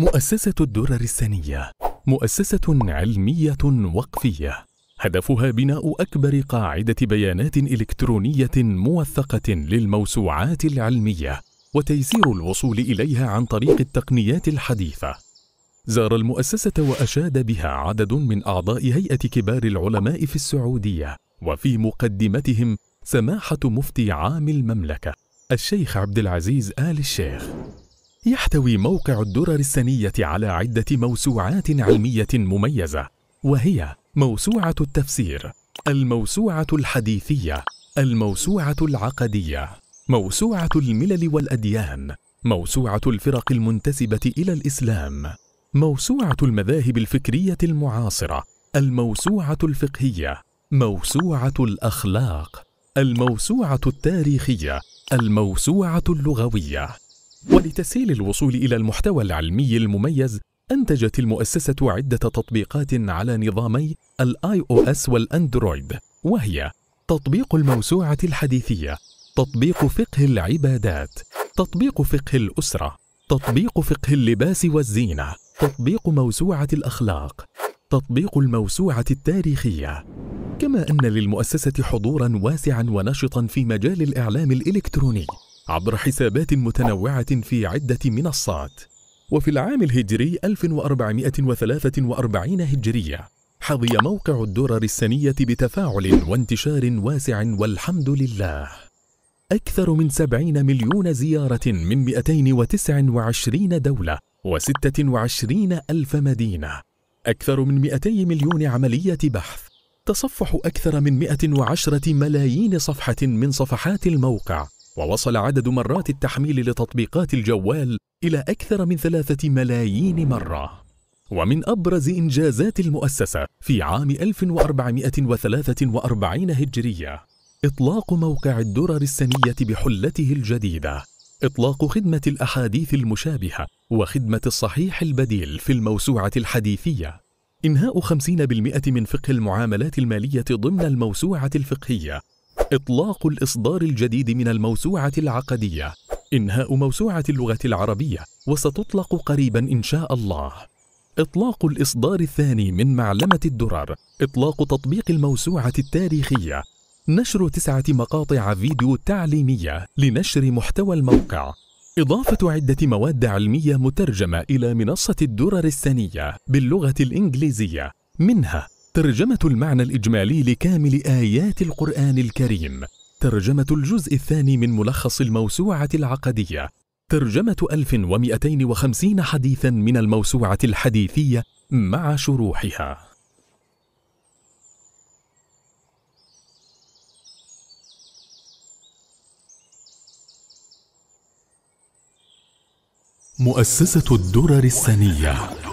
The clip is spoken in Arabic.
مؤسسة الدرر السنية مؤسسة علمية وقفية هدفها بناء أكبر قاعدة بيانات إلكترونية موثقة للموسوعات العلمية وتيسير الوصول إليها عن طريق التقنيات الحديثة. زار المؤسسة وأشاد بها عدد من أعضاء هيئة كبار العلماء في السعودية وفي مقدمتهم سماحة مفتي عام المملكة الشيخ عبد العزيز آل الشيخ يحتوي موقع الدرر السنية على عدة موسوعات علمية مميزة وهي موسوعة التفسير، الموسوعة الحديثية، الموسوعة العقدية، موسوعة الملل والأديان، موسوعة الفرق المنتسبة إلى الإسلام، موسوعة المذاهب الفكرية المعاصرة، الموسوعة الفقهية، موسوعة الأخلاق، الموسوعة التاريخية، الموسوعة اللغوية، ولتسهيل الوصول إلى المحتوى العلمي المميز أنتجت المؤسسة عدة تطبيقات على نظامي الاي او اس والاندرويد وهي تطبيق الموسوعة الحديثية تطبيق فقه العبادات تطبيق فقه الأسرة تطبيق فقه اللباس والزينة تطبيق موسوعة الأخلاق تطبيق الموسوعة التاريخية كما أن للمؤسسة حضوراً واسعاً ونشطاً في مجال الإعلام الإلكتروني عبر حسابات متنوعة في عدة منصات وفي العام الهجري 1443 هجرية حظي موقع الدرر السنية بتفاعل وانتشار واسع والحمد لله أكثر من 70 مليون زيارة من 229 دولة و26 ألف مدينة أكثر من 200 مليون عملية بحث تصفح أكثر من 110 ملايين صفحة من صفحات الموقع ووصل عدد مرات التحميل لتطبيقات الجوال إلى أكثر من ثلاثة ملايين مرة ومن أبرز إنجازات المؤسسة في عام 1443 هجرية إطلاق موقع الدرر السنية بحلته الجديدة إطلاق خدمة الأحاديث المشابهة وخدمة الصحيح البديل في الموسوعة الحديثية إنهاء 50% من فقه المعاملات المالية ضمن الموسوعة الفقهية إطلاق الإصدار الجديد من الموسوعة العقدية إنهاء موسوعة اللغة العربية وستطلق قريبا إن شاء الله إطلاق الإصدار الثاني من معلمة الدرر إطلاق تطبيق الموسوعة التاريخية نشر تسعة مقاطع فيديو تعليمية لنشر محتوى الموقع إضافة عدة مواد علمية مترجمة إلى منصة الدرر السنية باللغة الإنجليزية منها ترجمة المعنى الإجمالي لكامل آيات القرآن الكريم ترجمة الجزء الثاني من ملخص الموسوعة العقدية ترجمة 1250 حديثا من الموسوعة الحديثية مع شروحها مؤسسة الدرر السنية